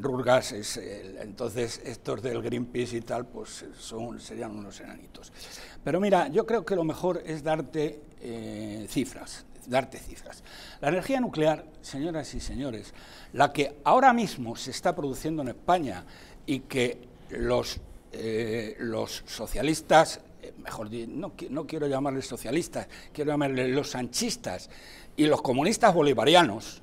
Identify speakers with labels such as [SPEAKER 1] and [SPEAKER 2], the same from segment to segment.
[SPEAKER 1] Rurgas es entonces estos del Greenpeace y tal, pues son, serían unos enanitos. Pero mira, yo creo que lo mejor es darte eh, cifras, darte cifras. La energía nuclear, señoras y señores, la que ahora mismo se está produciendo en España y que los, eh, los socialistas, eh, mejor no, no quiero llamarles socialistas, quiero llamarles los sanchistas y los comunistas bolivarianos,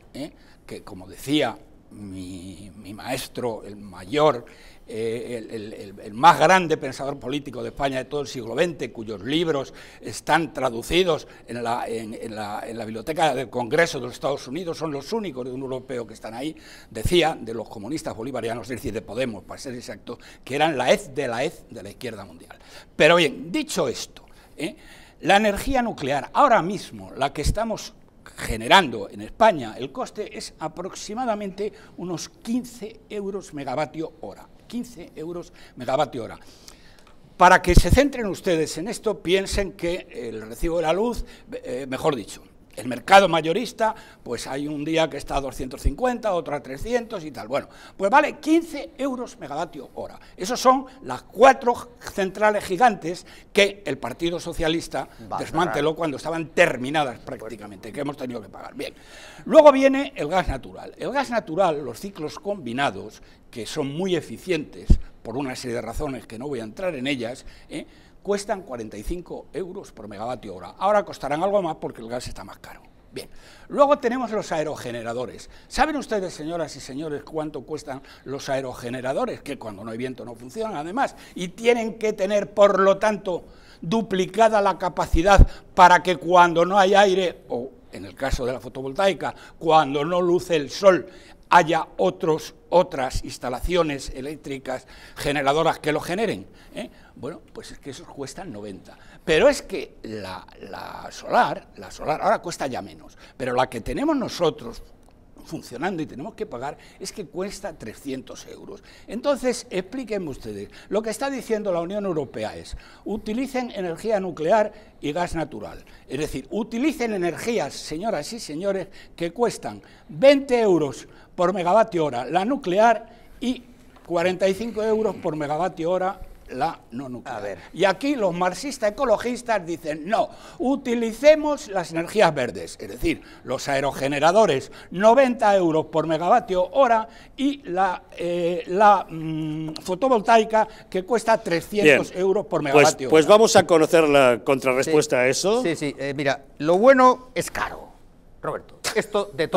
[SPEAKER 1] que como decía mi, maestro, el mayor, eh, el, más grande pensador político de España de todo el siglo XX, cuyos libros están traducidos en la, Biblioteca del Congreso de los Estados Unidos, son los únicos de un europeo que están ahí, decía de los comunistas bolivarianos, es decir, de Podemos, para ser exacto, que eran la hez de la hez de la izquierda mundial. Pero bien, dicho esto, ¿eh? la energía nuclear, ahora mismo, la que estamos generando en España el coste es aproximadamente unos 15 euros megavatio hora. 15 euros megavatio hora. Para que se centren ustedes en esto, piensen que el recibo de la luz, eh, mejor dicho, el mercado mayorista, pues hay un día que está a 250, otro a 300 y tal. Bueno, pues vale 15 euros megavatio hora. Esas son las cuatro centrales gigantes que el Partido Socialista desmanteló cuando estaban terminadas prácticamente, que hemos tenido que pagar. Bien, luego viene el gas natural. El gas natural, los ciclos combinados, que son muy eficientes por una serie de razones que no voy a entrar en ellas, ¿eh? cuestan 45 euros por megavatio hora. Ahora costarán algo más porque el gas está más caro. Bien, luego tenemos los aerogeneradores. ¿Saben ustedes, señoras y señores, cuánto cuestan los aerogeneradores? Que cuando no hay viento no funcionan, además, y tienen que tener, por lo tanto, duplicada la capacidad para que cuando no hay aire, o en el caso de la fotovoltaica, cuando no luce el sol, haya otros, otras instalaciones eléctricas generadoras que lo generen. ¿eh? Bueno, pues es que eso cuestan 90. Pero es que la, la solar, la solar ahora cuesta ya menos, pero la que tenemos nosotros funcionando y tenemos que pagar, es que cuesta 300 euros. Entonces, explíquenme ustedes, lo que está diciendo la Unión Europea es, utilicen energía nuclear y gas natural. Es decir, utilicen energías, señoras y señores, que cuestan 20 euros por megavatio hora la nuclear y 45 euros por megavatio hora la no nuclear. Y aquí los marxistas ecologistas dicen, no, utilicemos las energías verdes, es decir, los aerogeneradores, 90 euros por megavatio hora y la, eh, la mm, fotovoltaica que cuesta 300 euros por pues, megavatio pues, pues vamos a conocer la contrarrespuesta a eso. Sí, sí, eh, mira, lo bueno es caro, Roberto. Esto de